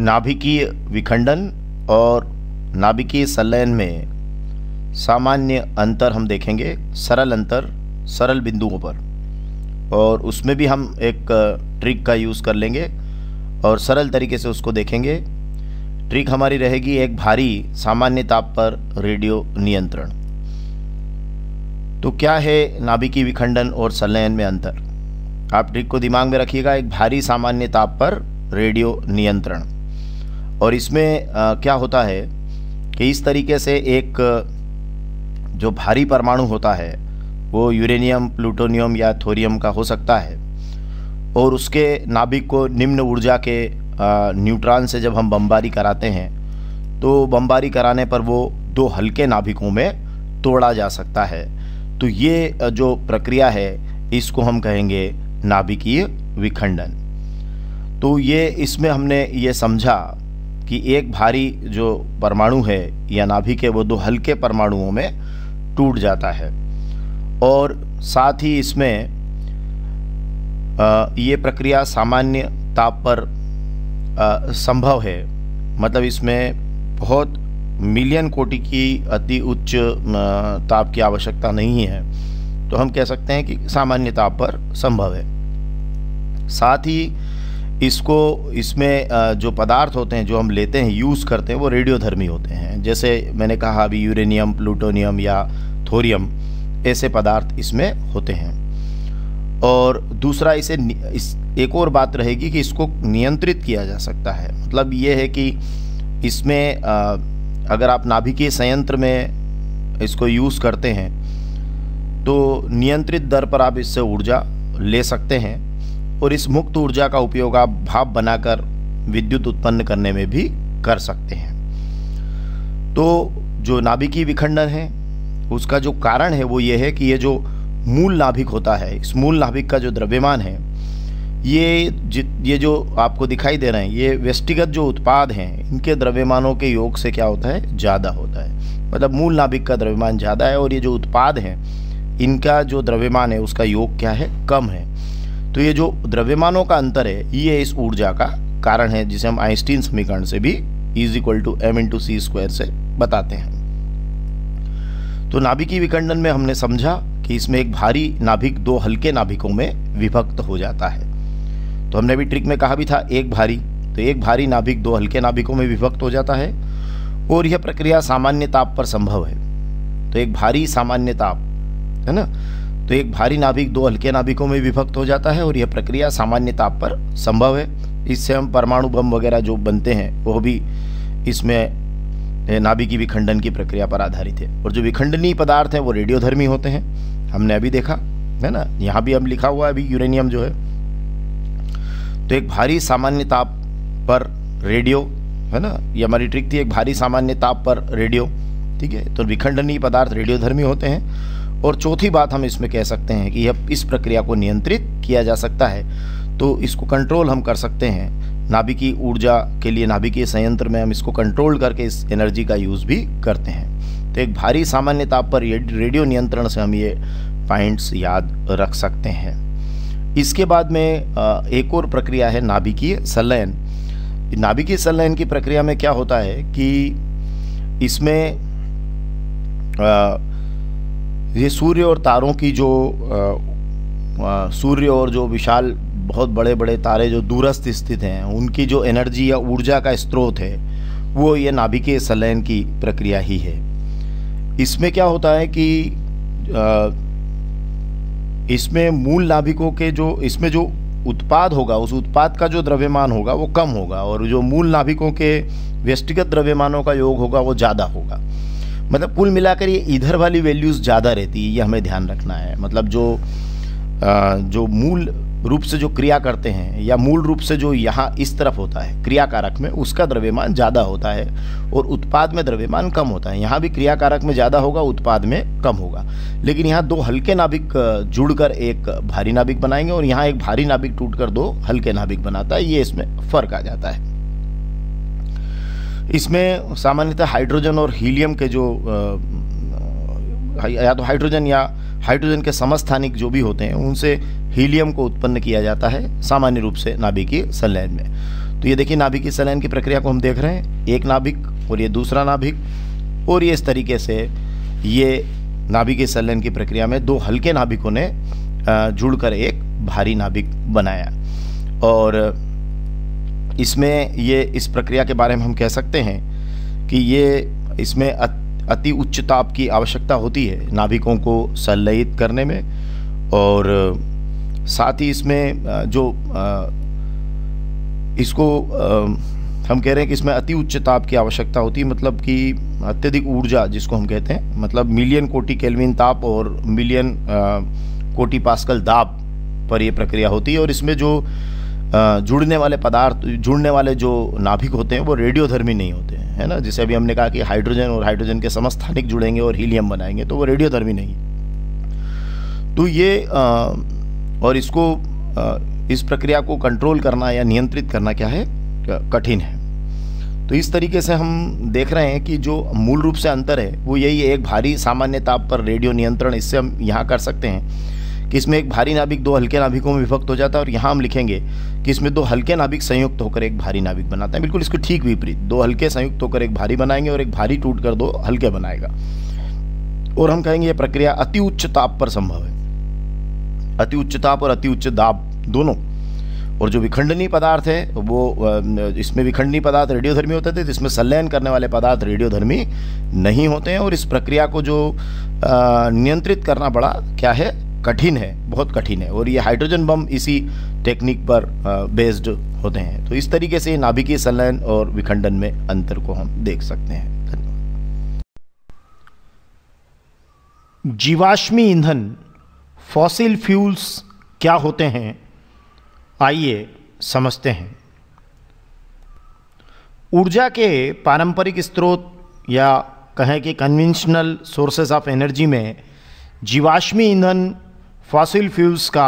नाभिकीय विखंडन और नाभिकीय संलयन में सामान्य अंतर हम देखेंगे सरल अंतर सरल बिंदुओं पर और उसमें भी हम एक ट्रिक का यूज़ कर लेंगे और सरल तरीके से उसको देखेंगे ट्रिक हमारी रहेगी एक भारी सामान्य ताप पर रेडियो नियंत्रण तो क्या है नाभिकीय विखंडन और संलयन में अंतर आप ट्रिक को दिमाग में रखिएगा एक भारी सामान्य ताप पर रेडियो नियंत्रण और इसमें आ, क्या होता है कि इस तरीके से एक जो भारी परमाणु होता है वो यूरेनियम प्लूटोनियम या थोरियम का हो सकता है और उसके नाभिक को निम्न ऊर्जा के न्यूट्रॉन से जब हम बमबारी कराते हैं तो बमबारी कराने पर वो दो हल्के नाभिकों में तोड़ा जा सकता है तो ये जो प्रक्रिया है इसको हम कहेंगे नाभिकीय विखंडन तो ये इसमें हमने ये समझा कि एक भारी जो परमाणु है या नाभि के वो दो हल्के परमाणुओं में टूट जाता है और साथ ही इसमें ये प्रक्रिया सामान्य ताप पर संभव है मतलब इसमें बहुत मिलियन कोटि की अति उच्च ताप की आवश्यकता नहीं है तो हम कह सकते हैं कि सामान्य ताप पर संभव है साथ ही इसको इसमें जो पदार्थ होते हैं जो हम लेते हैं यूज़ करते हैं वो रेडियोधर्मी होते हैं जैसे मैंने कहा अभी यूरेनियम प्लूटोनियम या थोरियम ऐसे पदार्थ इसमें होते हैं और दूसरा इसे इस एक और बात रहेगी कि इसको नियंत्रित किया जा सकता है मतलब ये है कि इसमें अगर आप नाभिकीय संयंत्र में इसको यूज़ करते हैं तो नियंत्रित दर पर आप इससे ऊर्जा ले सकते हैं और इस मुक्त ऊर्जा का उपयोग आप भाप बनाकर विद्युत उत्पन्न करने में भी कर सकते हैं तो जो नाभिकीय विखंडन है उसका जो कारण है वो ये है कि ये जो मूल नाभिक होता है इस मूल नाभिक का जो द्रव्यमान है ये ये जो आपको दिखाई दे रहे हैं ये व्यष्टिगत जो उत्पाद हैं इनके द्रव्यमानों के योग से क्या होता है ज़्यादा होता है मतलब मूल नाभिक का द्रव्यमान ज़्यादा है और ये जो उत्पाद हैं इनका जो द्रव्यमान है उसका योग क्या है कम है तो ये जो द्रव्यमानों का अंतर है ये e इस ऊर्जा का कारण है जिसे हम आइंस्टीन समीकरण से भी is equal to M into C square से बताते हैं तो नाभिकी विखंडन में हमने समझा कि इसमें एक भारी नाभिक दो हल्के नाभिकों में विभक्त हो जाता है तो हमने भी ट्रिक में कहा भी था एक भारी तो एक भारी नाभिक दो हल्के नाभिकों में विभक्त हो जाता है और यह प्रक्रिया सामान्य ताप पर संभव है तो एक भारी सामान्य ताप है ना तो एक भारी नाभिक दो हल्के नाभिकों में विभक्त हो जाता है और यह प्रक्रिया सामान्य ताप पर संभव है इससे हम परमाणु बम वगैरह जो बनते हैं वह भी इसमें नाभिकी विखंडन की प्रक्रिया पर आधारित है और जो विखंडनीय पदार्थ हैं वो रेडियोधर्मी होते हैं हमने अभी देखा है ना यहाँ भी हम लिखा हुआ है अभी यूरेनियम जो है तो एक भारी सामान्य ताप पर रेडियो है ना ये हमारी ट्रिक थी एक भारी सामान्य ताप पर रेडियो ठीक है तो विखंडनीय पदार्थ रेडियोधर्मी होते हैं और चौथी बात हम इसमें कह सकते हैं कि यह इस प्रक्रिया को नियंत्रित किया जा सकता है तो इसको कंट्रोल हम कर सकते हैं नाभिकीय ऊर्जा के लिए नाभिकीय संयंत्र में हम इसको कंट्रोल करके इस एनर्जी का यूज़ भी करते हैं तो एक भारी सामान्य ताप पर रेडियो नियंत्रण से हम ये पॉइंट्स याद रख सकते हैं इसके बाद में एक और प्रक्रिया है नाभिकीय संलयन नाभिकीय संलयन की प्रक्रिया में क्या होता है कि इसमें ये सूर्य और तारों की जो सूर्य और जो विशाल बहुत बड़े बड़े तारे जो दूरस्थ स्थित हैं उनकी जो एनर्जी या ऊर्जा का स्रोत है वो ये नाभिकीय संलयन की प्रक्रिया ही है इसमें क्या होता है कि इसमें मूल नाभिकों के जो इसमें जो उत्पाद होगा उस उत्पाद का जो द्रव्यमान होगा वो कम होगा और जो मूल नाभिकों के व्यष्टिगत द्रव्यमानों का योग होगा वो ज़्यादा होगा मतलब कुल मिलाकर ये इधर वाली वैल्यूज़ ज़्यादा रहती है ये हमें ध्यान रखना है मतलब जो आ, जो मूल रूप से जो क्रिया करते हैं या मूल रूप से जो यहाँ इस तरफ होता है क्रियाकारक में उसका द्रव्यमान ज़्यादा होता है और उत्पाद में द्रव्यमान कम होता है यहाँ भी क्रियाकारक में ज़्यादा होगा उत्पाद में कम होगा लेकिन यहाँ दो हल्के नाभिक जुड़कर एक भारी नाभिक बनाएंगे और यहाँ एक भारी नाभिक टूटकर दो हल्के नाभिक बनाता है ये इसमें फ़र्क आ जाता है इसमें सामान्यतः हाइड्रोजन और हीलियम के जो या तो हाइड्रोजन या हाइड्रोजन के समस्थानिक जो भी होते हैं उनसे हीलियम को उत्पन्न किया जाता है सामान्य रूप से नाभिकीय संलयन में तो ये देखिए नाभिकीय संलयन की प्रक्रिया को हम देख रहे हैं एक नाभिक और ये दूसरा नाभिक और ये इस तरीके से ये नाभिकीय संलयन की प्रक्रिया में दो हल्के नाभिकों ने जुड़कर एक भारी नाभिक बनाया और इसमें ये इस प्रक्रिया के बारे में हम कह सकते हैं कि ये इसमें अति उच्च ताप की आवश्यकता होती है नाभिकों को संलयित करने में और साथ ही इसमें जो इसको हम कह रहे हैं कि इसमें अति उच्च ताप की आवश्यकता होती है मतलब कि अत्यधिक ऊर्जा जिसको हम कहते हैं मतलब मिलियन कोटि केल्विन ताप और मिलियन कोटि पास्कल दाब पर यह प्रक्रिया होती है और इसमें जो जुड़ने वाले पदार्थ जुड़ने वाले जो नाभिक होते हैं वो रेडियोधर्मी नहीं होते हैं है ना जिसे अभी हमने कहा कि हाइड्रोजन और हाइड्रोजन के समस्थानिक जुड़ेंगे और हीलियम बनाएंगे तो वो रेडियोधर्मी नहीं है तो ये आ, और इसको आ, इस प्रक्रिया को कंट्रोल करना या नियंत्रित करना क्या है कठिन है तो इस तरीके से हम देख रहे हैं कि जो मूल रूप से अंतर है वो यही है एक भारी सामान्य ताप पर रेडियो नियंत्रण इससे हम यहाँ कर सकते हैं कि इसमें एक भारी नाभिक दो हल्के नाभिकों में विभक्त हो जाता है और यहाँ हम लिखेंगे कि इसमें दो हल्के नाभिक संयुक्त होकर एक भारी नाभिक बनाते हैं बिल्कुल इसके ठीक विपरीत दो हल्के संयुक्त होकर एक भारी बनाएंगे और एक भारी टूट कर दो हल्के बनाएगा और हम कहेंगे ये प्रक्रिया अति उच्च ताप पर संभव है अति उच्च ताप और अति उच्च दाब दोनों और जो विखंडनीय पदार्थ है वो इसमें विखंडनीय पदार्थ रेडियोधर्मी होते थे जिसमें संलयन करने वाले पदार्थ रेडियोधर्मी नहीं होते हैं और इस प्रक्रिया को जो नियंत्रित करना पड़ा क्या है कठिन है बहुत कठिन है और ये हाइड्रोजन बम इसी टेक्निक पर बेस्ड होते हैं तो इस तरीके से नाभिकीय संलयन और विखंडन में अंतर को हम देख सकते हैं जीवाश्मी ईंधन फॉसिल फ्यूल्स क्या होते हैं आइए समझते हैं ऊर्जा के पारंपरिक स्रोत या कहें कि कन्वेंशनल सोर्सेज ऑफ एनर्जी में जीवाश्मी ईंधन फॉसिल फ्यूल्स का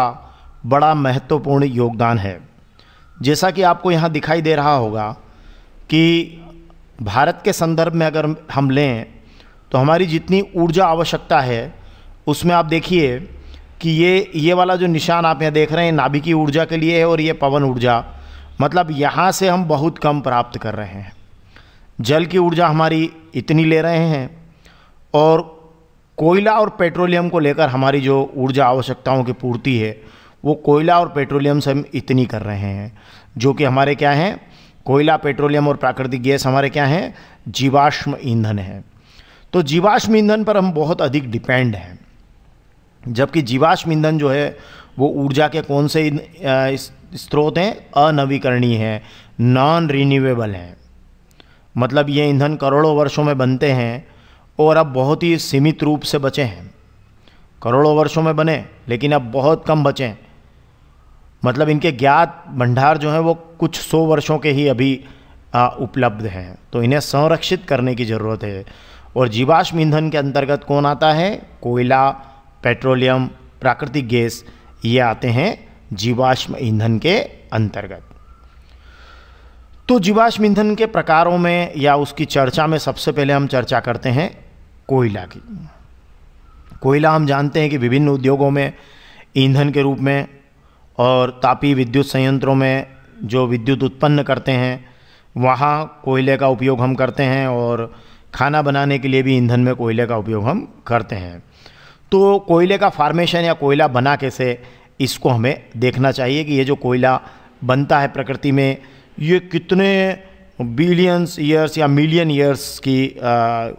बड़ा महत्वपूर्ण योगदान है जैसा कि आपको यहाँ दिखाई दे रहा होगा कि भारत के संदर्भ में अगर हम लें तो हमारी जितनी ऊर्जा आवश्यकता है उसमें आप देखिए कि ये ये वाला जो निशान आप यहाँ देख रहे हैं नाभिकी ऊर्जा के लिए है और ये पवन ऊर्जा मतलब यहाँ से हम बहुत कम प्राप्त कर रहे हैं जल की ऊर्जा हमारी इतनी ले रहे हैं और कोयला और पेट्रोलियम को लेकर हमारी जो ऊर्जा आवश्यकताओं की पूर्ति है वो कोयला और पेट्रोलियम से हम इतनी कर रहे हैं जो कि हमारे क्या हैं कोयला पेट्रोलियम और प्राकृतिक गैस हमारे क्या हैं जीवाश्म ईंधन है तो जीवाश्म ईंधन पर हम बहुत अधिक डिपेंड हैं जबकि जीवाश्म ईंधन जो है वो ऊर्जा के कौन से स्रोत हैं अनवीकरणीय हैं नॉन रिन्यूएबल हैं मतलब ये ईंधन करोड़ों वर्षों में बनते हैं और अब बहुत ही सीमित रूप से बचे हैं करोड़ों वर्षों में बने लेकिन अब बहुत कम बचे हैं मतलब इनके ज्ञात भंडार जो हैं वो कुछ सौ वर्षों के ही अभी उपलब्ध हैं तो इन्हें संरक्षित करने की ज़रूरत है और जीवाश्म ईंधन के अंतर्गत कौन आता है कोयला पेट्रोलियम प्राकृतिक गैस ये आते हैं जीवाश्म ईंधन के अंतर्गत तो जीवाश्म ईंधन के प्रकारों में या उसकी चर्चा में सबसे पहले हम चर्चा करते हैं कोयला की कोयला हम जानते हैं कि विभिन्न उद्योगों में ईंधन के रूप में और तापी विद्युत संयंत्रों में जो विद्युत उत्पन्न करते हैं वहाँ कोयले का उपयोग हम करते हैं और खाना बनाने के लिए भी ईंधन में कोयले का उपयोग हम करते हैं तो कोयले का फार्मेशन या कोयला बना कैसे इसको हमें देखना चाहिए कि ये जो कोयला बनता है प्रकृति में ये कितने बिलियंस ईयर्स या मिलियन ईयर्स की आ,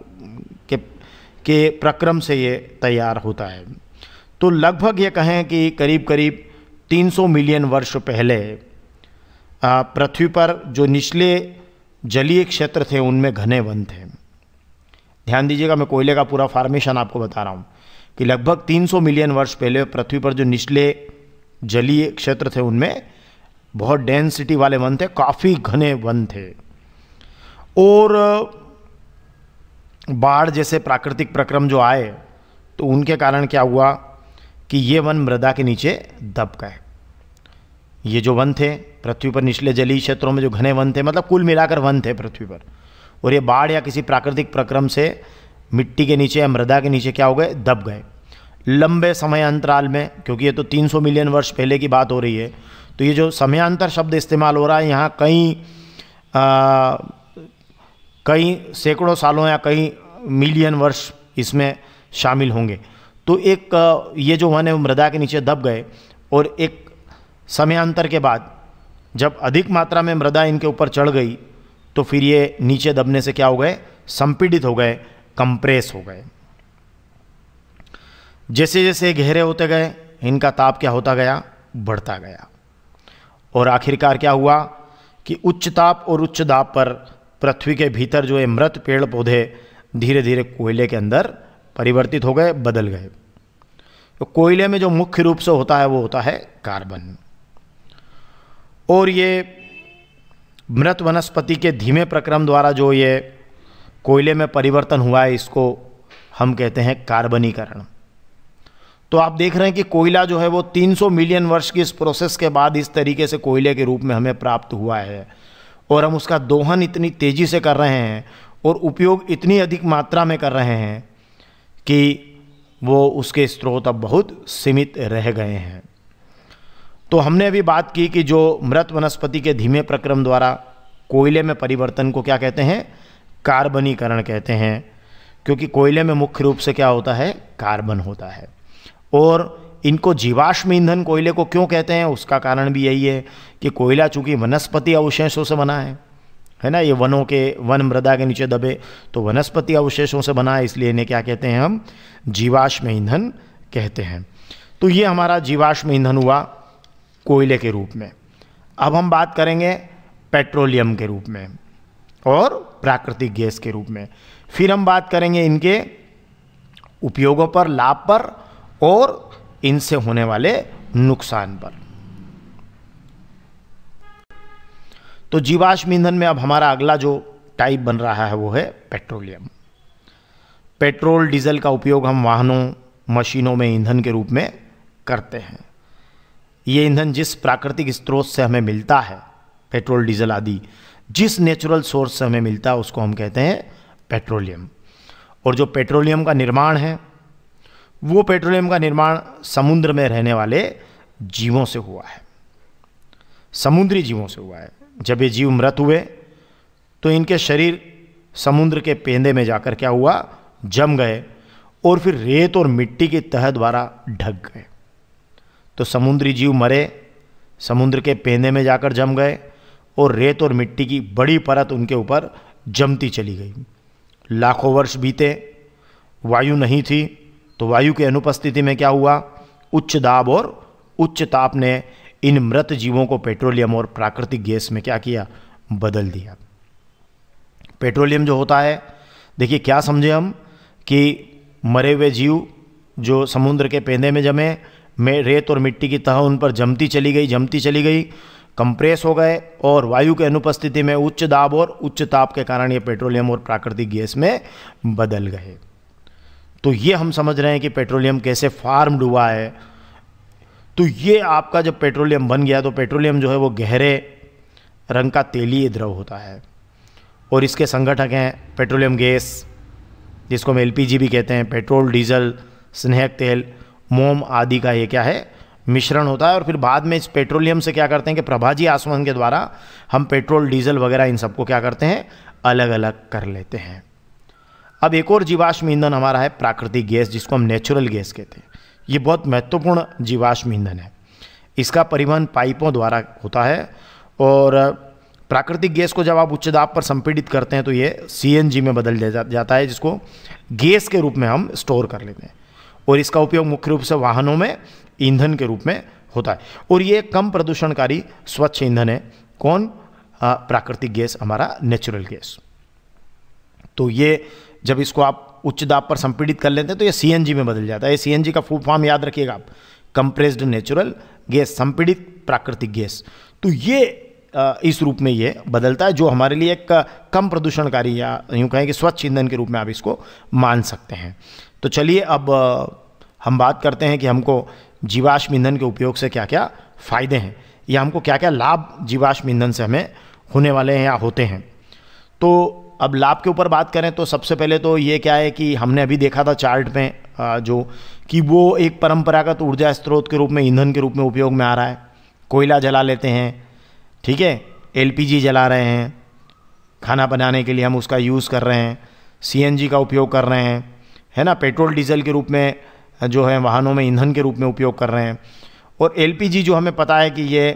के के प्रक्रम से ये तैयार होता है तो लगभग ये कहें कि करीब करीब 300 मिलियन वर्ष पहले पृथ्वी पर जो निचले जलीय क्षेत्र थे उनमें घने वन थे ध्यान दीजिएगा मैं कोयले का पूरा फार्मेशन आपको बता रहा हूँ कि लगभग 300 मिलियन वर्ष पहले पृथ्वी पर जो निचले जलीय क्षेत्र थे उनमें बहुत डेंसिटी वाले वन थे काफ़ी घने वन थे और बाढ़ जैसे प्राकृतिक प्रक्रम जो आए तो उनके कारण क्या हुआ कि ये वन मृदा के नीचे दब गए ये जो वन थे पृथ्वी पर निचले जलीय क्षेत्रों में जो घने वन थे मतलब कुल मिलाकर वन थे पृथ्वी पर और ये बाढ़ या किसी प्राकृतिक प्रक्रम से मिट्टी के नीचे या मृदा के नीचे क्या हो गए दब गए लंबे समय अंतराल में क्योंकि ये तो 300 मिलियन वर्ष पहले की बात हो रही है तो ये जो समयांतर शब्द इस्तेमाल हो रहा है यहाँ कई कई सैकड़ों सालों या कई मिलियन वर्ष इसमें शामिल होंगे तो एक ये जो वन एवं मृदा के नीचे दब गए और एक समयांतर के बाद जब अधिक मात्रा में मृदा इनके ऊपर चढ़ गई तो फिर ये नीचे दबने से क्या हो गए संपीड़ित हो गए कंप्रेस हो गए जैसे जैसे गहरे होते गए इनका ताप क्या होता गया बढ़ता गया और आखिरकार क्या हुआ कि उच्च ताप और उच्च दाब पर पृथ्वी के भीतर जो ये मृत पेड़ पौधे धीरे धीरे कोयले के अंदर परिवर्तित हो गए बदल गए तो कोयले में जो मुख्य रूप से होता है वो होता है कार्बन और ये मृत वनस्पति के धीमे प्रक्रम द्वारा जो ये कोयले में परिवर्तन हुआ है इसको हम कहते हैं कार्बनीकरण तो आप देख रहे हैं कि कोयला जो है वो 300 मिलियन वर्ष की इस प्रोसेस के बाद इस तरीके से कोयले के रूप में हमें प्राप्त हुआ है और हम उसका दोहन इतनी तेज़ी से कर रहे हैं और उपयोग इतनी अधिक मात्रा में कर रहे हैं कि वो उसके स्रोत अब बहुत सीमित रह गए हैं तो हमने अभी बात की कि जो मृत वनस्पति के धीमे प्रक्रम द्वारा कोयले में परिवर्तन को क्या कहते हैं कार्बनीकरण कहते हैं क्योंकि कोयले में मुख्य रूप से क्या होता है कार्बन होता है और इनको जीवाश्म ईंधन कोयले को क्यों कहते हैं उसका कारण भी यही है कि कोयला चूंकि वनस्पति अवशेषों से बना है है ना ये वनों के वन मृदा के नीचे दबे तो वनस्पति अवशेषों से बना है इसलिए इन्हें क्या कहते हैं हम जीवाश्म ईंधन कहते हैं तो ये हमारा जीवाश्म ईंधन हुआ कोयले के रूप में अब हम बात करेंगे पेट्रोलियम के रूप में और प्राकृतिक गैस के रूप में फिर हम बात करेंगे इनके उपयोगों पर लाभ पर और इनसे होने वाले नुकसान पर तो जीवाश्म ईंधन में अब हमारा अगला जो टाइप बन रहा है वो है पेट्रोलियम पेट्रोल डीजल का उपयोग हम वाहनों मशीनों में ईंधन के रूप में करते हैं ये ईंधन जिस प्राकृतिक स्रोत से हमें मिलता है पेट्रोल डीजल आदि जिस नेचुरल सोर्स से हमें मिलता है उसको हम कहते हैं पेट्रोलियम और जो पेट्रोलियम का निर्माण है वो पेट्रोलियम का निर्माण समुद्र में रहने वाले जीवों से हुआ है समुद्री जीवों से हुआ है जब ये जीव मृत हुए तो इनके शरीर समुद्र के पेंदे में जाकर क्या हुआ जम गए और फिर रेत और मिट्टी के तह द्वारा ढक गए तो समुद्री जीव मरे समुद्र के पेंदे में जाकर जम गए और रेत और मिट्टी की बड़ी परत उनके ऊपर जमती चली गई लाखों वर्ष बीते वायु नहीं थी तो वायु के अनुपस्थिति में क्या हुआ उच्च दाब और उच्च ताप ने इन मृत जीवों को पेट्रोलियम और प्राकृतिक गैस में क्या किया बदल दिया पेट्रोलियम जो होता है देखिए क्या समझे हम कि मरे हुए जीव जो समुद्र के पेंदे में जमे में रेत और मिट्टी की तह उन पर जमती चली गई जमती चली गई कंप्रेस हो गए और वायु के अनुपस्थिति में उच्च दाब और उच्च ताप के कारण ये पेट्रोलियम और प्राकृतिक गैस में बदल गए तो ये हम समझ रहे हैं कि पेट्रोलियम कैसे फार्म्ड हुआ है तो ये आपका जब पेट्रोलियम बन गया तो पेट्रोलियम जो है वो गहरे रंग का तेलीय द्रव होता है और इसके संगठक हैं पेट्रोलियम गैस जिसको हम एल भी कहते हैं पेट्रोल डीजल स्नेहक तेल मोम आदि का ये क्या है मिश्रण होता है और फिर बाद में इस पेट्रोलियम से क्या करते हैं कि प्रभाजी आसमान के द्वारा हम पेट्रोल डीजल वगैरह इन सबको क्या करते हैं अलग अलग कर लेते हैं अब एक और जीवाश्म ईंधन हमारा है प्राकृतिक गैस जिसको हम नेचुरल गैस कहते हैं ये बहुत महत्वपूर्ण जीवाश्म ईंधन है इसका परिवहन पाइपों द्वारा होता है और प्राकृतिक गैस को जब आप उच्च दाब पर संपीड़ित करते हैं तो ये सी में बदल जा, जाता है जिसको गैस के रूप में हम स्टोर कर लेते हैं और इसका उपयोग मुख्य रूप से वाहनों में ईंधन के रूप में होता है और ये कम प्रदूषणकारी स्वच्छ ईंधन है कौन प्राकृतिक गैस हमारा नेचुरल गैस तो ये जब इसको आप उच्च दाब पर संपीड़ित कर लेते हैं तो ये सी में बदल जाता है ये सी का फुल फॉर्म याद रखिएगा आप कंप्रेस्ड नेचुरल गैस संपीड़ित प्राकृतिक गैस तो ये इस रूप में ये बदलता है जो हमारे लिए एक कम प्रदूषणकारी या यूँ कहें कि स्वच्छ ईंधन के रूप में आप इसको मान सकते हैं तो चलिए अब हम बात करते हैं कि हमको जीवाश्म ईंधन के उपयोग से क्या क्या फ़ायदे हैं या हमको क्या क्या लाभ जीवाश्म ईंधन से हमें होने वाले हैं या होते हैं तो अब लाभ के ऊपर बात करें तो सबसे पहले तो ये क्या है कि हमने अभी देखा था चार्ट में जो कि वो एक परंपरागत ऊर्जा स्रोत के रूप में ईंधन के रूप में उपयोग में आ रहा है कोयला जला लेते हैं ठीक है एल जला रहे हैं खाना बनाने के लिए हम उसका यूज़ कर रहे हैं सी का उपयोग कर रहे हैं है ना पेट्रोल डीजल के रूप में जो है वाहनों में ईंधन के रूप में उपयोग कर रहे हैं और एलपीजी जो हमें पता है कि ये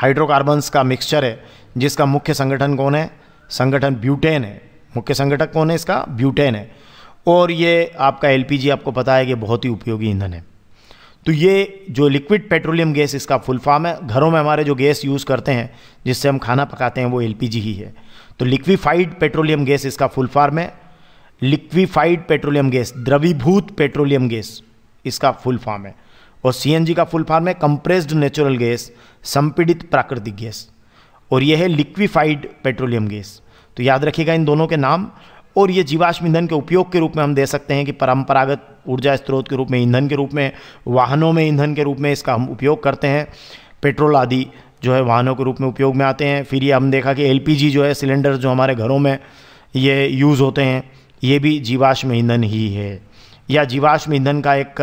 हाइड्रोकार्बन्स का मिक्सचर है जिसका मुख्य संगठन कौन है संगठन ब्यूटेन है मुख्य संगठक कौन है इसका ब्यूटेन है और ये आपका एलपीजी आपको पता है कि बहुत ही उपयोगी ईंधन है तो ये जो लिक्विड पेट्रोलियम गैस इसका फुल फॉर्म है घरों में हमारे जो गैस यूज़ करते हैं जिससे हम खाना पकाते हैं वो एलपीजी ही है तो लिक्विफाइड पेट्रोलियम गैस इसका फुल फॉर्म है लिक्विफाइड पेट्रोलियम गैस द्रवीभूत पेट्रोलियम गैस इसका फुल फॉर्म है और सीएनजी का फुल फॉर्म है कंप्रेस्ड नेचुरल गैस संपीड़ित प्राकृतिक गैस और यह है लिक्विफाइड पेट्रोलियम गैस तो याद रखिएगा इन दोनों के नाम और ये जीवाश्म ईंधन के उपयोग के रूप में हम दे सकते हैं कि परंपरागत ऊर्जा स्रोत के रूप में ईंधन के रूप में वाहनों में ईंधन के रूप में इसका हम उपयोग करते हैं पेट्रोल आदि जो है वाहनों के रूप में उपयोग में आते हैं फिर ये हम देखा कि एलपीजी जो है सिलेंडर जो हमारे घरों में ये यूज़ होते हैं ये भी जीवाश्म ईंधन ही है या जीवाश्म ईंधन का एक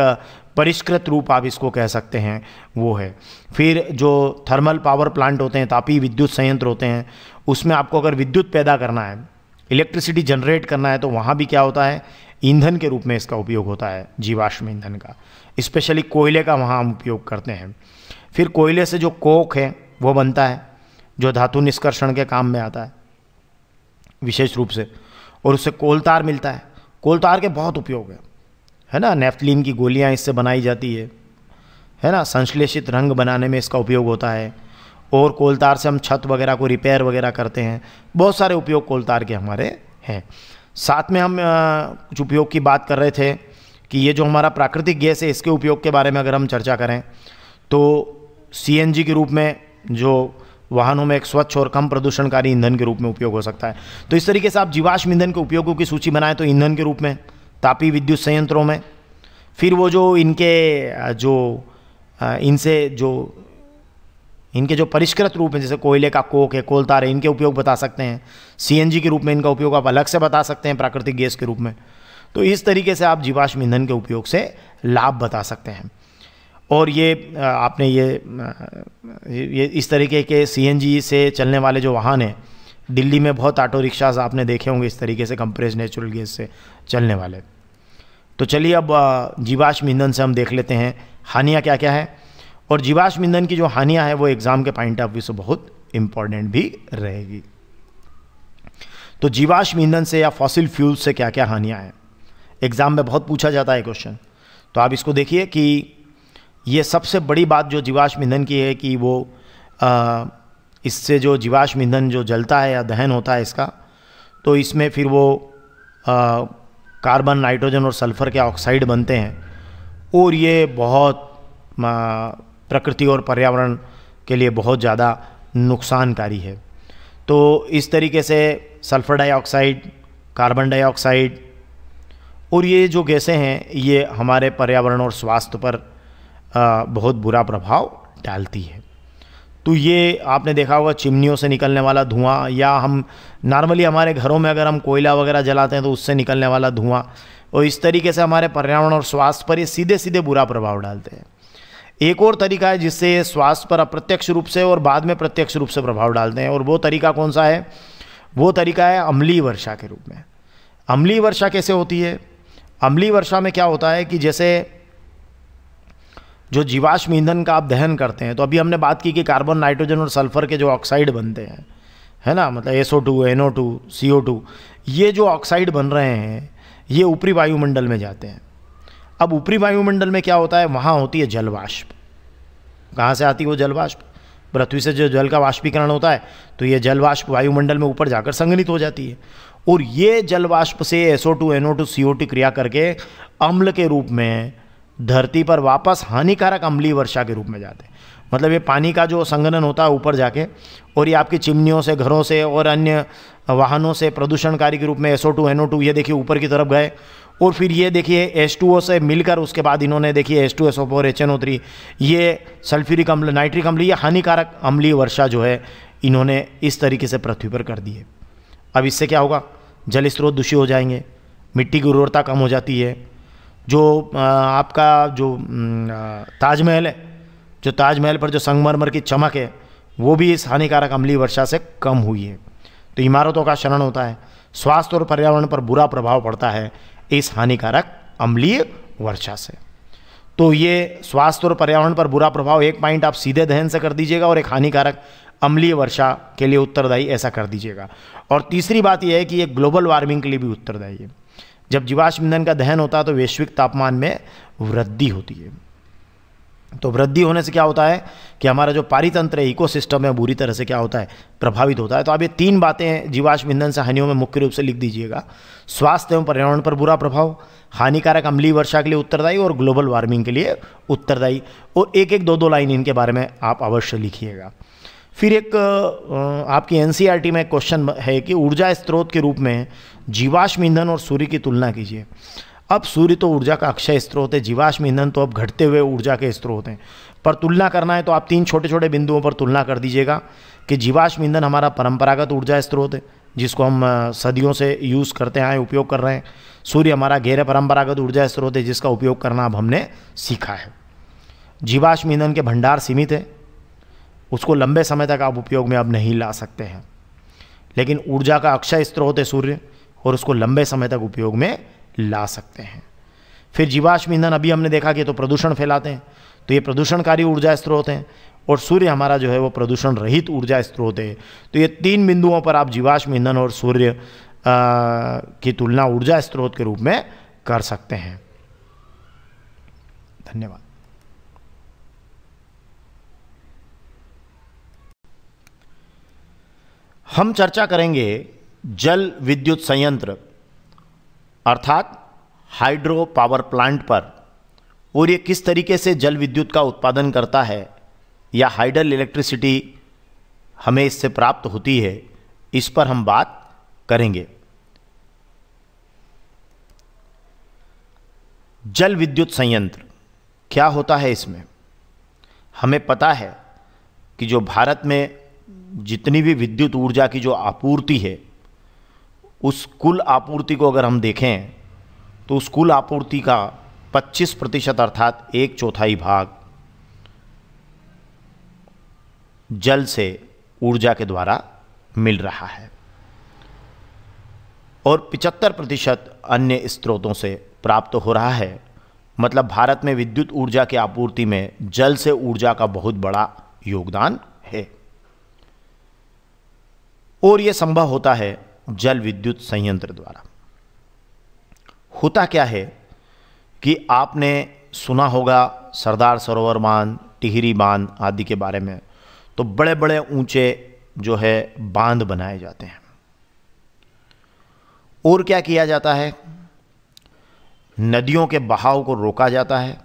परिष्कृत रूप आप इसको कह सकते हैं वो है फिर जो थर्मल पावर प्लांट होते हैं तापी विद्युत संयंत्र होते हैं उसमें आपको अगर विद्युत पैदा करना है इलेक्ट्रिसिटी जनरेट करना है तो वहाँ भी क्या होता है ईंधन के रूप में इसका उपयोग होता है जीवाश्म ईंधन का स्पेशली कोयले का वहाँ हम उपयोग करते हैं फिर कोयले से जो कोक है वो बनता है जो धातु निष्कर्षण के काम में आता है विशेष रूप से और उससे कोलतार मिलता है कोलतार के बहुत उपयोग है है ना नेफ्थलीन की गोलियाँ इससे बनाई जाती है है ना संश्लेषित रंग बनाने में इसका उपयोग होता है और कोलतार से हम छत वगैरह को रिपेयर वगैरह करते हैं बहुत सारे उपयोग कोलतार के हमारे हैं साथ में हम कुछ उपयोग की बात कर रहे थे कि ये जो हमारा प्राकृतिक गैस है इसके उपयोग के बारे में अगर हम चर्चा करें तो सी के रूप में जो वाहनों में एक स्वच्छ और कम प्रदूषणकारी ईंधन के रूप में उपयोग हो सकता है तो इस तरीके से आप जीवाश्म ईंधन के उपयोगों की सूची बनाएं तो ईंधन के रूप में तापी विद्युत संयंत्रों में फिर वो जो इनके जो इनसे जो इनके जो परिष्कृत रूप हैं जैसे कोयले का कोक है कोलतार है इनके उपयोग बता सकते हैं सीएनजी के रूप में इनका उपयोग आप अलग से बता सकते हैं प्राकृतिक गैस के रूप में तो इस तरीके से आप जीवाश्म ईंधन के उपयोग से लाभ बता सकते हैं और ये आपने ये, ये इस तरीके के सीएनजी से चलने वाले जो वाहन हैं दिल्ली में बहुत ऑटो रिक्शाज आपने देखे होंगे इस तरीके से कंप्रेस नेचुरल गैस से चलने वाले तो चलिए अब जीवाश्म ईंधन से हम देख लेते हैं हानियाँ क्या क्या है और जीवाश्म ईंधन की जो हानियाँ हैं वो एग्ज़ाम के पॉइंट ऑफ व्यू से बहुत इम्पॉर्टेंट भी रहेगी तो जीवाश्म ईंधन से या फॉसिल फ्यूल से क्या क्या हानियाँ हैं एग्ज़ाम में बहुत पूछा जाता है क्वेश्चन तो आप इसको देखिए कि ये सबसे बड़ी बात जो जीवाश्म ईंधन की है कि वो आ, इससे जो जीवाश्म ईंधन जो जलता है या दहन होता है इसका तो इसमें फिर वो आ, कार्बन नाइट्रोजन और सल्फ़र के ऑक्साइड बनते हैं और ये बहुत प्रकृति और पर्यावरण के लिए बहुत ज़्यादा नुकसानकारी है तो इस तरीके से सल्फ़र डाइऑक्साइड कार्बन डाइऑक्साइड और ये जो गैसें हैं ये हमारे पर्यावरण और स्वास्थ्य पर बहुत बुरा प्रभाव डालती है तो ये आपने देखा होगा चिमनियों से निकलने वाला धुआं या हम नॉर्मली हमारे घरों में अगर हम कोयला वगैरह जलाते हैं तो उससे निकलने वाला धुआं और इस तरीके से हमारे पर्यावरण और स्वास्थ्य पर ये सीधे सीधे बुरा प्रभाव डालते हैं एक और तरीका है जिससे ये स्वास्थ्य पर अप्रत्यक्ष रूप से और बाद में प्रत्यक्ष रूप से प्रभाव डालते हैं और वो तरीका कौन सा है वो तरीका है अमली वर्षा के रूप में अमली वर्षा कैसे होती है अमली वर्षा में क्या होता है कि जैसे जो जीवाश्म ईंधन का आप दहन करते हैं तो अभी हमने बात की कि कार्बन नाइट्रोजन और सल्फर के जो ऑक्साइड बनते हैं है ना मतलब S O two N O two C O two ये जो ऑक्साइड बन रहे हैं ये ऊपरी वायुमंडल में जाते हैं अब ऊपरी वायुमंडल में क्या होता है वहाँ होती है जलवाष्प कहाँ से आती है वो जलवाष्प पृथ्वी से जो जल का वाष्पीकरण होता है तो ये जलवाष्प वायुमंडल में ऊपर जाकर संग्रहित हो जाती है और ये जलवाष्प से SO two NO two C O two क्रिया करके अम्ल के रूप में धरती पर वापस हानिकारक अम्लीय वर्षा के रूप में जाते हैं मतलब ये पानी का जो संगनन होता है ऊपर जाके और ये आपकी चिमनियों से घरों से और अन्य वाहनों से प्रदूषणकारी के रूप में एसओ टू एनओ टू ये देखिए ऊपर की तरफ गए और फिर ये देखिए एस टू ओ से मिलकर उसके बाद इन्होंने देखिए S two S O four H N O three ये सल्फ्यूरिक अम्ल नाइट्रिक अम्ल ये हानिकारक अम्लीय वर्षा जो है इन्होंने इस तरीके से पृथ्वी पर कर दी है अब इससे क्या होगा जल स्रोत दूषित हो जाएंगे मिट्टी की उर्वरता कम हो जाती है जो आपका जो ताजमहल है जो ताजमहल पर जो संगमरमर की चमक है वो भी इस हानिकारक अमली वर्षा से कम हुई है तो इमारतों का शरण होता है स्वास्थ्य और पर्यावरण पर बुरा प्रभाव पड़ता है इस हानिकारक अम्लीय वर्षा से तो ये स्वास्थ्य और पर्यावरण पर बुरा प्रभाव एक पॉइंट आप सीधे दहन से कर दीजिएगा और एक हानिकारक अम्लीय वर्षा के लिए उत्तरदायी ऐसा कर दीजिएगा और तीसरी बात यह है कि ये ग्लोबल वार्मिंग के लिए भी उत्तरदायी है जब जीवाश्म ईंधन का दहन होता है तो वैश्विक तापमान में वृद्धि होती है तो वृद्धि होने से क्या होता है कि हमारा जो पारितंत्र है इकोसिस्टम है बुरी तरह से क्या होता है प्रभावित होता है तो आप ये तीन बातें जीवाश्म ईंधन से हानियों में मुख्य रूप से लिख दीजिएगा स्वास्थ्य एवं पर्यावरण पर बुरा प्रभाव हानिकारक अम्लीय वर्षा के लिए उत्तरदायी और ग्लोबल वार्मिंग के लिए उत्तरदायी और एक एक दो दो लाइन इनके बारे में आप अवश्य लिखिएगा फिर एक आपकी एन e में क्वेश्चन है कि ऊर्जा स्रोत के रूप में जीवाश्म ईंधन और सूर्य की तुलना कीजिए अब सूर्य तो ऊर्जा का अक्षय स्रोत है जीवाश्म ईंधन तो अब घटते हुए ऊर्जा के स्रोत हैं पर तुलना करना है तो आप तीन छोटे छोटे बिंदुओं पर तुलना कर दीजिएगा कि जीवाश्म ईंधन हमारा परंपरागत ऊर्जा स्रोत है जिसको हम सदियों से यूज़ करते आए उपयोग कर रहे हैं सूर्य हमारा गैर परंपरागत ऊर्जा स्रोत है जिसका उपयोग करना अब हमने सीखा है जीवाश्म ईंधन के भंडार सीमित है उसको लंबे समय तक आप उपयोग में अब नहीं ला सकते हैं लेकिन ऊर्जा का अक्षय स्त्रोत है सूर्य और उसको लंबे समय तक उपयोग में ला सकते हैं फिर जीवाश्म ईंधन अभी हमने देखा कि तो प्रदूषण फैलाते हैं तो ये प्रदूषणकारी ऊर्जा स्त्रोत हैं और सूर्य हमारा जो है वो प्रदूषण रहित ऊर्जा स्त्रोत है तो ये तीन बिंदुओं पर आप जीवाश्म ईंधन और सूर्य की तुलना ऊर्जा स्त्रोत के रूप में कर सकते हैं धन्यवाद हम चर्चा करेंगे जल विद्युत संयंत्र अर्थात हाइड्रो पावर प्लांट पर और ये किस तरीके से जल विद्युत का उत्पादन करता है या हाइडल इलेक्ट्रिसिटी हमें इससे प्राप्त होती है इस पर हम बात करेंगे जल विद्युत संयंत्र क्या होता है इसमें हमें पता है कि जो भारत में जितनी भी विद्युत ऊर्जा की जो आपूर्ति है उस कुल आपूर्ति को अगर हम देखें तो उस कुल आपूर्ति का 25 प्रतिशत अर्थात एक चौथाई भाग जल से ऊर्जा के द्वारा मिल रहा है और 75 प्रतिशत अन्य स्रोतों से प्राप्त हो रहा है मतलब भारत में विद्युत ऊर्जा की आपूर्ति में जल से ऊर्जा का बहुत बड़ा योगदान है और यह संभव होता है जल विद्युत संयंत्र द्वारा होता क्या है कि आपने सुना होगा सरदार सरोवर बांध टिहरी बांध आदि के बारे में तो बड़े बड़े ऊंचे जो है बांध बनाए जाते हैं और क्या किया जाता है नदियों के बहाव को रोका जाता है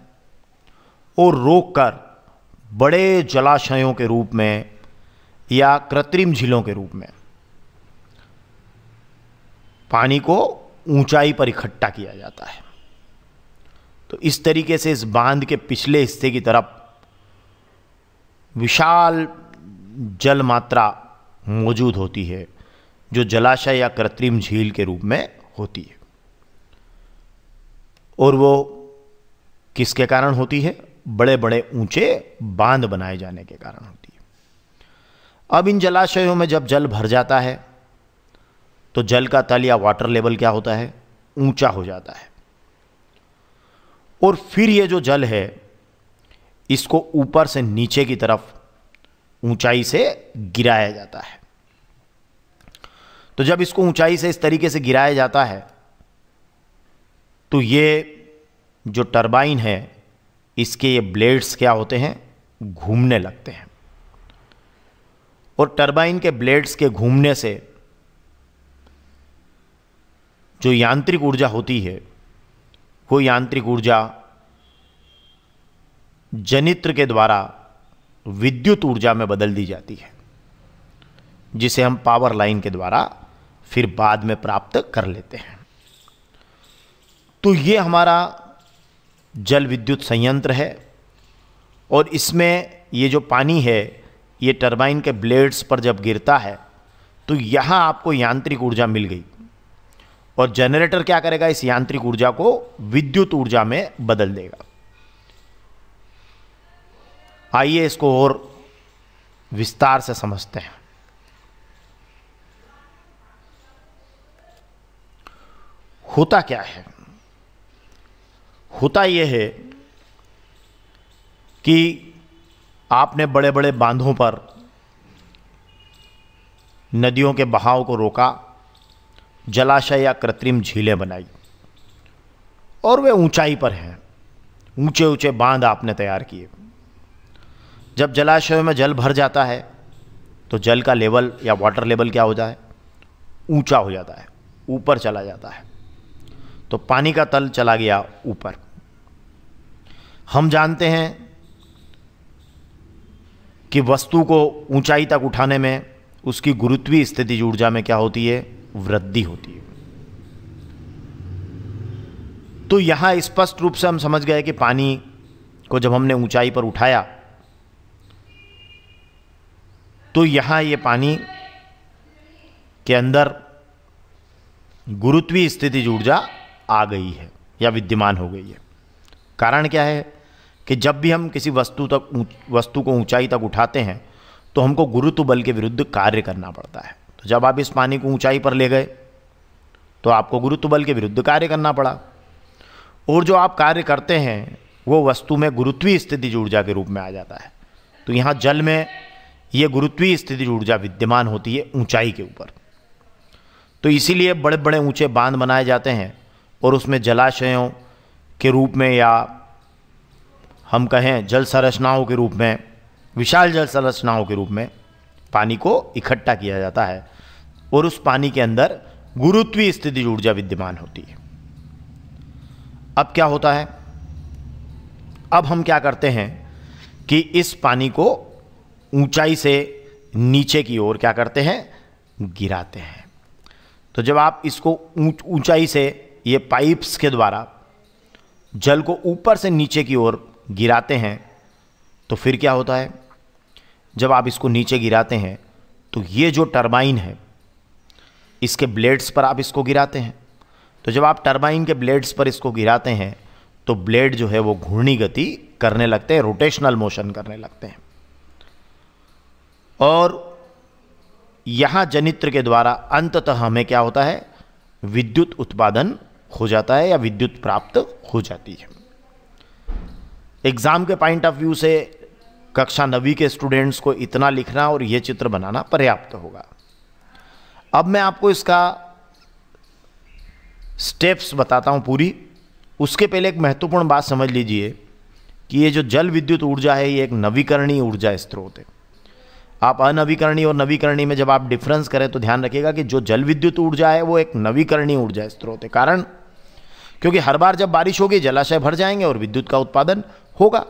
और रोककर बड़े जलाशयों के रूप में या कृत्रिम झीलों के रूप में पानी को ऊंचाई पर इकट्ठा किया जाता है तो इस तरीके से इस बांध के पिछले हिस्से की तरफ विशाल जल मात्रा मौजूद होती है जो जलाशय या कृत्रिम झील के रूप में होती है और वो किसके कारण होती है बड़े बड़े ऊंचे बांध बनाए जाने के कारण होती है अब इन जलाशयों में जब जल भर जाता है तो जल का तल या वाटर लेवल क्या होता है ऊंचा हो जाता है और फिर ये जो जल है इसको ऊपर से नीचे की तरफ ऊंचाई से गिराया जाता है तो जब इसको ऊंचाई से इस तरीके से गिराया जाता है तो ये जो टरबाइन है इसके ये ब्लेड्स क्या होते हैं घूमने लगते हैं और टरबाइन के ब्लेड्स के घूमने से जो यांत्रिक ऊर्जा होती है वो यांत्रिक ऊर्जा जनित्र के द्वारा विद्युत ऊर्जा में बदल दी जाती है जिसे हम पावर लाइन के द्वारा फिर बाद में प्राप्त कर लेते हैं तो ये हमारा जल विद्युत संयंत्र है और इसमें ये जो पानी है ये टरबाइन के ब्लेड्स पर जब गिरता है तो यहाँ आपको यांत्रिक ऊर्जा मिल गई और जनरेटर क्या करेगा इस यांत्रिक ऊर्जा को विद्युत ऊर्जा में बदल देगा आइए इसको और विस्तार से समझते हैं होता क्या है होता यह है कि आपने बड़े बड़े बांधों पर नदियों के बहाव को रोका जलाशय या कृत्रिम झीलें बनाई और वे ऊंचाई पर हैं ऊंचे ऊंचे बांध आपने तैयार किए जब जलाशय में जल भर जाता है तो जल का लेवल या वाटर लेवल क्या हो जाए ऊंचा हो जाता है ऊपर चला जाता है तो पानी का तल चला गया ऊपर हम जानते हैं कि वस्तु को ऊंचाई तक उठाने में उसकी गुरुत्वीय स्थिति ऊर्जा में क्या होती है वृद्धि होती है तो यहां स्पष्ट रूप से हम समझ गए कि पानी को जब हमने ऊंचाई पर उठाया तो यहां यह पानी के अंदर गुरुत्वीय स्थिति ऊर्जा आ गई है या विद्यमान हो गई है कारण क्या है कि जब भी हम किसी वस्तु तक वस्तु को ऊंचाई तक उठाते हैं तो हमको गुरुत्व बल के विरुद्ध कार्य करना पड़ता है जब आप इस पानी को ऊंचाई पर ले गए तो आपको गुरुत्व बल के विरुद्ध कार्य करना पड़ा और जो आप कार्य करते हैं वो वस्तु में गुरुत्वीय स्थिति ऊर्जा के रूप में आ जाता है तो यहाँ जल में ये गुरुत्वीय स्थिति ऊर्जा विद्यमान होती है ऊंचाई के ऊपर तो इसीलिए बड़े बड़े ऊंचे बांध बनाए जाते हैं और उसमें जलाशयों के रूप में या हम कहें जल संरचनाओं के रूप में विशाल जल संरचनाओं के रूप में पानी को इकट्ठा किया जाता है और उस पानी के अंदर गुरुत्वीय स्थिति ऊर्जा विद्यमान होती है अब क्या होता है अब हम क्या करते हैं कि इस पानी को ऊंचाई से नीचे की ओर क्या करते हैं गिराते हैं तो जब आप इसको ऊंचाई से ये पाइप्स के द्वारा जल को ऊपर से नीचे की ओर गिराते हैं तो फिर क्या होता है जब आप इसको नीचे गिराते हैं तो ये जो टरबाइन है इसके ब्लेड्स पर आप इसको गिराते हैं तो जब आप टर्बाइन के ब्लेड्स पर इसको गिराते हैं तो ब्लेड जो है वो घूर्णी गति करने लगते हैं रोटेशनल मोशन करने लगते हैं और यहाँ जनित्र के द्वारा अंततः हमें क्या होता है विद्युत उत्पादन हो जाता है या विद्युत प्राप्त हो जाती है एग्ज़ाम के पॉइंट ऑफ व्यू से कक्षा नवी के स्टूडेंट्स को इतना लिखना और ये चित्र बनाना पर्याप्त होगा अब मैं आपको इसका स्टेप्स बताता हूँ पूरी उसके पहले एक महत्वपूर्ण बात समझ लीजिए कि ये जो जल विद्युत ऊर्जा है ये एक नवीकरणीय ऊर्जा स्त्रोत है आप अनवीकरणीय और नवीकरणीय में जब आप डिफरेंस करें तो ध्यान रखिएगा कि जो जल विद्युत ऊर्जा है वो एक नवीकरणीय ऊर्जा स्त्रोत है कारण क्योंकि हर बार जब बारिश होगी जलाशय भर जाएंगे और विद्युत का उत्पादन होगा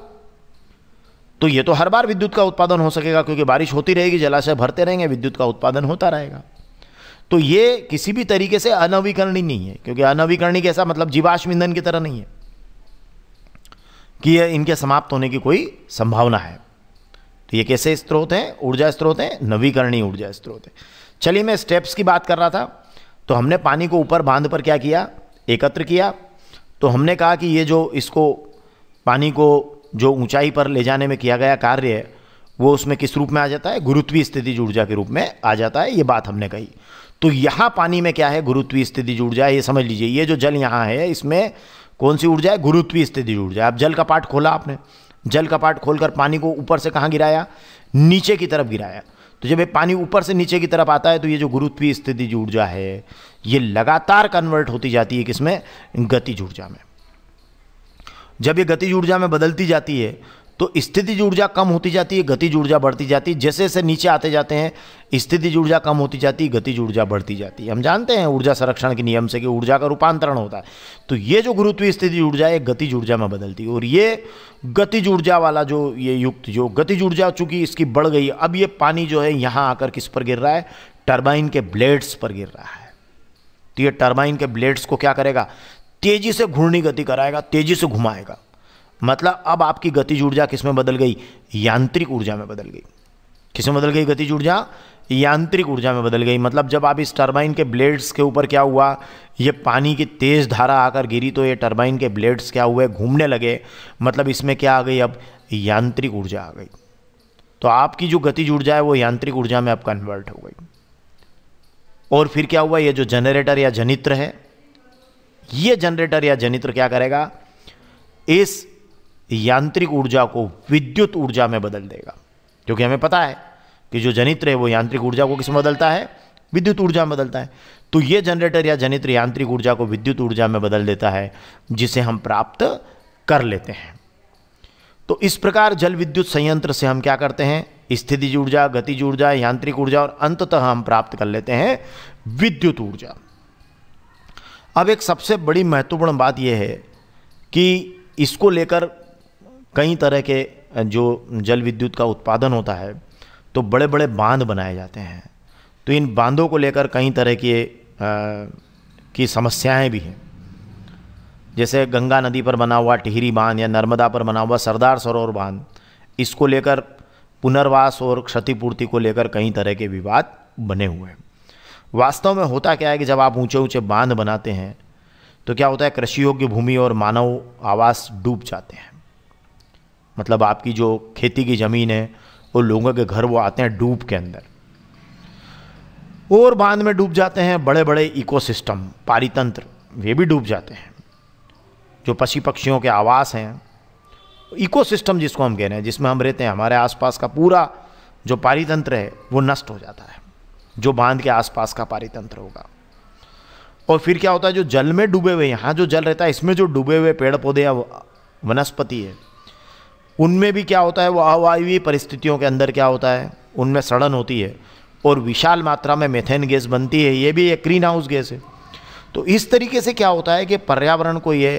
तो ये तो हर बार विद्युत का उत्पादन हो सकेगा क्योंकि बारिश होती रहेगी जलाशय भरते रहेंगे विद्युत का उत्पादन होता रहेगा तो ये किसी भी तरीके से अनवीकरणी नहीं है क्योंकि अनवीकरणी कैसा मतलब जीवाश्म ईंधन की तरह नहीं है कि इनके समाप्त होने की कोई संभावना है तो ये कैसे स्रोत हैं ऊर्जा स्रोत हैं नवीकरणीय ऊर्जा स्रोत हैं चलिए मैं स्टेप्स की बात कर रहा था तो हमने पानी को ऊपर बांध पर क्या किया एकत्र किया तो हमने कहा कि ये जो इसको पानी को जो ऊंचाई पर ले जाने में किया गया कार्य है वो उसमें किस रूप में आ जाता है गुरुत्वीय स्थिति ऊर्जा के रूप में आ जाता है ये बात हमने कही तो यहाँ पानी में क्या है गुरुत्वीय स्थिति जुड़ जाए ये समझ लीजिए ये जो जल यहाँ है इसमें कौन सी ऊर्जा है गुरुत्वीय स्थिति जुड़ जाए अब जल का पाठ खोला आपने जल का पाठ खोलकर पानी को ऊपर से कहाँ गिराया नीचे की तरफ गिराया तो जब ये पानी ऊपर से नीचे की तरफ आता है तो ये जो गुरुत्वीय स्थिति ऊर्जा है ये लगातार कन्वर्ट होती जाती है किसमें गति ऊर्जा में जब ये गति ऊर्जा में बदलती जाती है तो स्थिति ऊर्जा कम होती जाती है गति ऊर्जा बढ़ती जाती है जैसे जैसे नीचे आते जाते हैं स्थिति ऊर्जा कम होती जाती है गति ऊर्जा बढ़ती जाती है हम जानते हैं ऊर्जा संरक्षण के नियम से कि ऊर्जा का रूपांतरण होता है तो ये जो गुरुत्वीय स्थिति ऊर्जा है गति ऊर्जा में बदलती है और ये गति ऊर्जा वाला जो ये युक्त जो गति ऊर्जा चूंकि इसकी बढ़ गई अब ये पानी जो है यहाँ आकर किस पर गिर रहा है टर्बाइन के ब्लेड्स पर गिर रहा है तो ये टर्बाइन के ब्लेड्स को क्या करेगा तेजी से घूर्णी गति कराएगा तेजी से घुमाएगा मतलब अब आपकी गतिज ऊर्जा किस में बदल गई यांत्रिक ऊर्जा में बदल गई किस में बदल गई गतिज ऊर्जा यांत्रिक ऊर्जा में बदल गई मतलब जब आप इस टरबाइन के ब्लेड्स के ऊपर क्या हुआ ये पानी की तेज़ धारा आकर गिरी तो ये टरबाइन के ब्लेड्स क्या हुए घूमने लगे मतलब इसमें क्या आ गई अब यांत्रिक ऊर्जा आ गई तो आपकी जो गतिज ऊर्जा है वो यांत्रिक ऊर्जा में अब कन्वर्ट हो गई और फिर क्या हुआ ये जो जनरेटर या जनित्र है ये जनरेटर या जनित्र क्या करेगा इस यांत्रिक ऊर्जा को विद्युत ऊर्जा में बदल देगा क्योंकि हमें पता है कि जो जनित्र है वो यांत्रिक ऊर्जा को किस में बदलता है विद्युत ऊर्जा में बदलता है तो ये जनरेटर या जनित्र यांत्रिक ऊर्जा को विद्युत ऊर्जा में बदल देता है जिसे हम प्राप्त कर लेते हैं तो इस प्रकार जल विद्युत संयंत्र से हम क्या करते हैं स्थितिज ऊर्जा गतिज ऊर्जा यांत्रिक ऊर्जा और अंततः हम प्राप्त कर लेते हैं विद्युत ऊर्जा अब एक सबसे बड़ी महत्वपूर्ण बात यह है कि इसको लेकर कई तरह के जो जल विद्युत का उत्पादन होता है तो बड़े बड़े बांध बनाए जाते हैं तो इन बांधों को लेकर कई तरह की आ, की समस्याएं भी हैं जैसे गंगा नदी पर बना हुआ टिहरी बांध या नर्मदा पर बना हुआ सरदार सरोवर बांध इसको लेकर पुनर्वास और क्षतिपूर्ति को लेकर कई तरह के विवाद बने हुए हैं वास्तव में होता क्या है कि जब आप ऊंचे ऊंचे बांध बनाते हैं तो क्या होता है कृषि योग्य भूमि और मानव आवास डूब जाते हैं मतलब आपकी जो खेती की ज़मीन है वो लोगों के घर वो आते हैं डूब के अंदर और बांध में डूब जाते हैं बड़े बड़े इकोसिस्टम पारितंत्र वे भी डूब जाते हैं जो पशु पक्षियों के आवास हैं इकोसिस्टम जिसको हम कह रहे हैं जिसमें हम रहते हैं हमारे आसपास का पूरा जो पारितंत्र है वो नष्ट हो जाता है जो बांध के आसपास का पारितंत्र होगा और फिर क्या होता है जो जल में डूबे हुए यहाँ जो जल रहता है इसमें जो डूबे हुए पेड़ पौधे या वनस्पति है उनमें भी क्या होता है वो अवायवी परिस्थितियों के अंदर क्या होता है उनमें सड़न होती है और विशाल मात्रा में मेथेन गैस बनती है ये भी एक ग्रीन हाउस गैस है तो इस तरीके से क्या होता है कि पर्यावरण को ये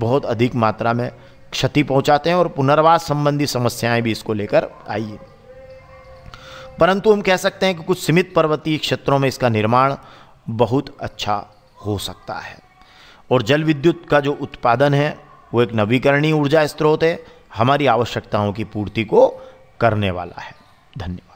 बहुत अधिक मात्रा में क्षति पहुंचाते हैं और पुनर्वास संबंधी समस्याएं भी इसको लेकर आई है परंतु हम कह सकते हैं कि कुछ सीमित पर्वतीय क्षेत्रों में इसका निर्माण बहुत अच्छा हो सकता है और जल विद्युत का जो उत्पादन है वो एक नवीकरणीय ऊर्जा स्रोत है हमारी आवश्यकताओं की पूर्ति को करने वाला है धन्यवाद